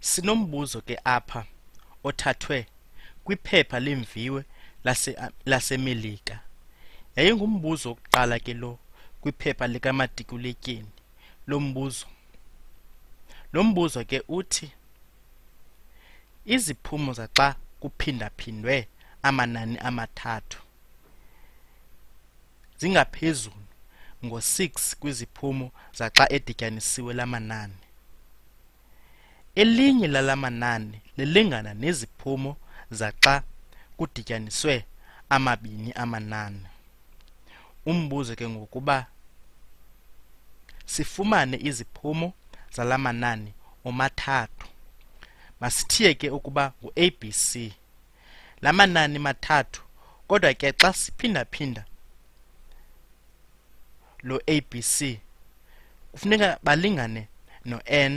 Sinombuzo ke apha othathwe kwiphepha lemviwe lase laseMelika. Yayingumbuzo wokuqala ke lo kwiphepha likamatikuletyeni lombuzo. Lombuzo ke uthi iziphumo zaxa kuphindaphindwe amanani amathathu zingaphezulu ngo-6 kwiziphumo zaxa edityanisiwe lamanani elinye lala manani lilingana neziphumo zaxa kudityaniswe amabini amanani umbuzo ke ngokuba sifumane iziphumo zala manani omathathu masithiye ke ukuba ngu-abc la manani mathathu kodwa ke xa siphinda-phinda lo abc kufuneka balingane no-n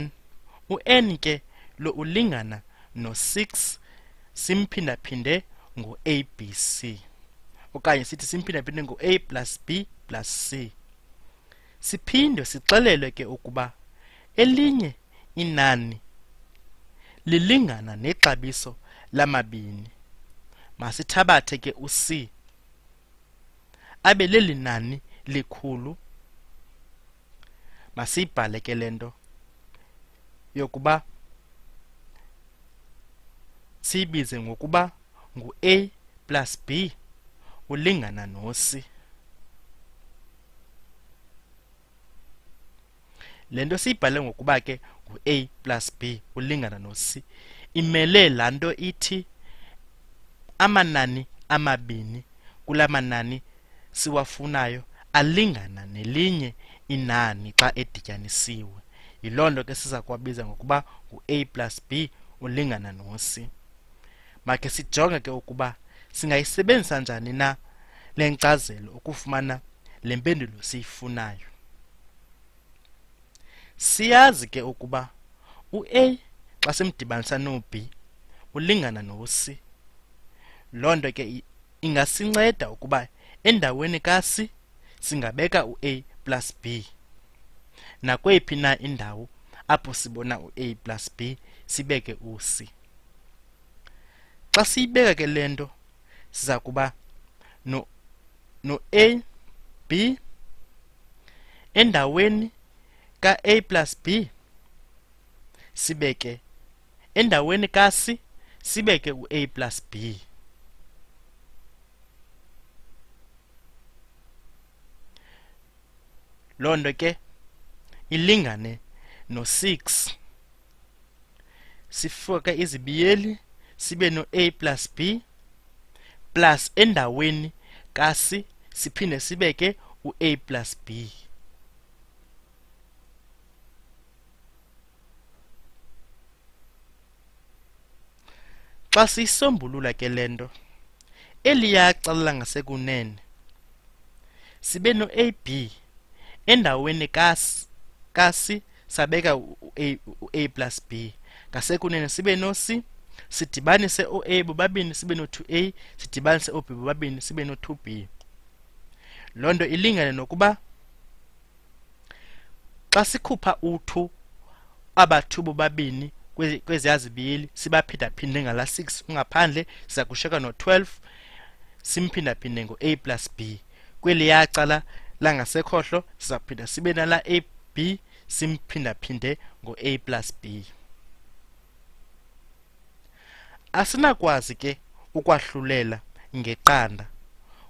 u-n ke lo ulingana no-6 simphindaphinde ngo-abc okanye sithi simphindaphinde ngo-a plus b plus c siphinde sixelelwe ke ukuba elinye inani lilingana nexabiso lamabini masithabathe ke u-c abe leli nani likhulu masiyibhale ke le nto yokuba siyibize ngokuba ngu-a plus b ulingana no-c le nto siyibhale ngokuba ke ngu-a plus b ulingana no-c imele laa nto ithi amanani amabini kula manani siwafunayo alingana nelinye inani xa edityanisiwe yiloo nto ke siza kwabiza ngokuba ngu a plus b ulingana nosi makhe sijonge ke ukuba singayisebenzisa njani na le nkcazelo ukufumana le mpendulo siyifunayo siyazi ke ukuba u-a xa simdibanisa no-b ulingana no-c loo nto ke ingasinceda ukuba endaweni kasi singabeka u-a plus b nakweyiphi na indawo apho sibona u-a plus b sibeke u-c xa siyibeka ke le nto siza kuba no, no a b endaweni ka-a plus b sibeke endaweni ka-c sibeke u-a plus b loo nto ke ilingane no6 sifaka izibiyeli sibe no a plus b plus endaweni kasi siphinde sibeke u-a plus b xa siyisombulula ke lento eliya cala ngasekunene sibe no-ab endaweni kasi kasi sabeka u-a plus b ngasekunene sibe no-c sidibanise u-a bobabini sibe no-2a sidibanise u-b bobabini sibe no-2b loo nto ilingane nokuba xa sikhupha u-2 abathu bobabini kweziyazibili sibaphindaphinde ngala 6 ungaphandle siza kushiyeka no-12 simphindaphinde ngo-a plus b kweliyacala langasekhohlo sizaphinda sibe nala a b simphindaphinde ngo-a plus b asinakwazi ke ukwahlulela ngeqanda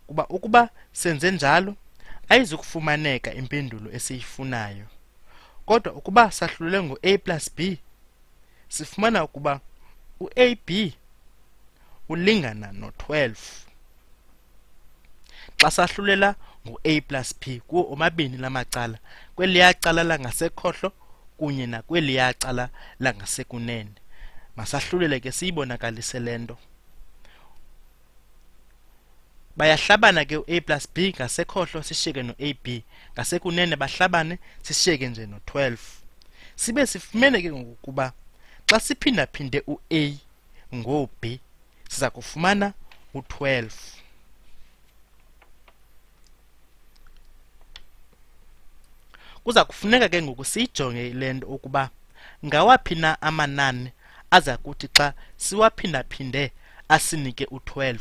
kuba ukuba senze njalo ayizukufumaneka impendulo esiyifunayo kodwa ukuba sahlulele ngo-a plus b sifumana ukuba u b ulingana no-12 xa sahlulela ngo-a plus p kuwo omabini lamacala kweliya cala langasekhohlo kunye nakweliya cala langasekunene masahlulele ke siyibonakalise le nto bayahlabana ke u-a plus b ngasekhohlo sishiyeke no-ab ngasekunene bahlabane sishiyeke nje no-12 sibe sifumene ke ngokuba xa siphindaphinde u-a ngo-b siza kufumana u-12 kuza kufuneka ke ngoku siyijonge le nto ukuba ngawaphi na amanani aza kuthi xa siwaphindaphinde asinike u-12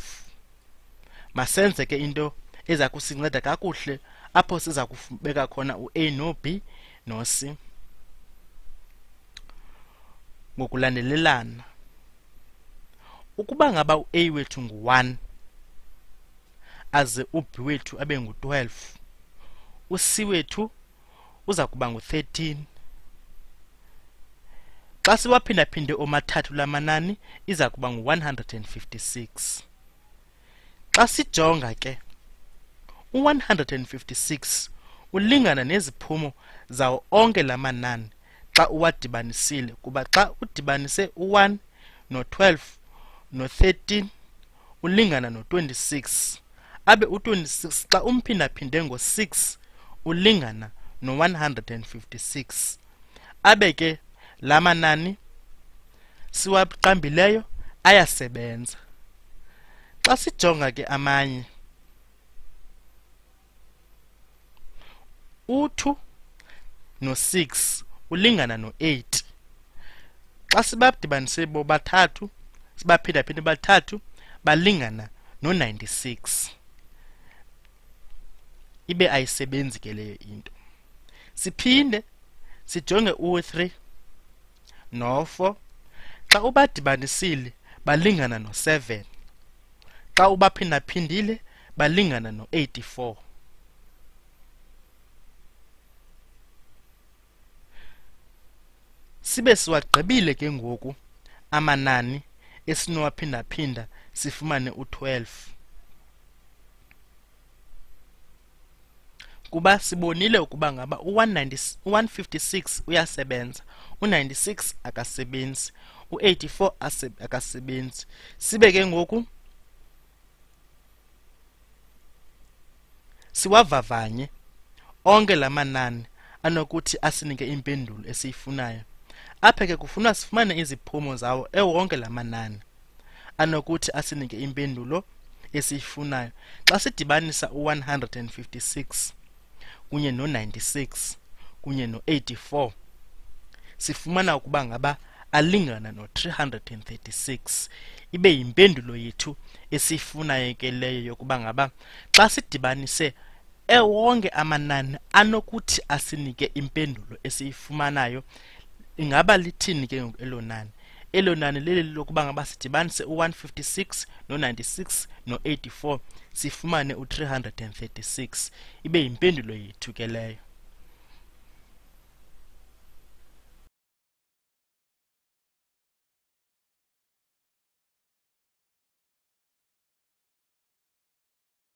masenze ke into eza kusinceda kakuhle apho siza kubeka khona u-a no-b no-c ngokulandelelana ukuba ngaba u-a wethu ngu-1 aze ub wethu abe ngu-12 uc wethu uza kuba ngu-13 xa siwaphindaphinde omathathu la manani iza kuba ngu-156 xa sijonga ke u-156 ulingana neziphumo zawo onke la manani xa uwadibanisile kuba xa udibanise u-1 no-12 no-13 ulingana no-26 abe u-26 xa umphindaphinde ngo-6 ulingana no-156 abe ke la manani siwaqambileyo ayasebenza xa sijonga ke amanye u-2 no-6 ulingana no-8 xa sibadibanise bobathathu sibaphindaphinde bathathu balingana no-96 ibe ayisebenzi ke leyo into siphinde sijonge u3 no4 xa ubadibanisile balingana no7 xa ubaphindaphindile balingana no84 sibe siwagqibile ke ngoku amanani esinowaphinda-phinda sifumane u-12 kuba sibonile ukuba ngaba u-156 uyasebenza u-96 akasebenzi u-84 akasebenzi sibe ke ngoku siwavavanye onke la manani anokuthi asinike impendulo esiyifunayo apha ke kufunwa sifumane iziphumo zawo ewonke la manani anokuthi asinike impendulo esiyifunayo xa sidibanisa u-156 kunye no-96 kunye no-84 sifumana ukuba ngaba alingana no-336 ibe yimpendulo yethu esiyifunayo ke leyo yokuba ngaba xa sidibanise ewonke amanani anokuthi asinike impendulo esiyifumanayo ingaba lithini ke ngoku elo nani elo nani leli lokuba ngaba sidibanise u-156 no-96 no-84 sifumane u-336 ibe yimpendulo yethukeleyo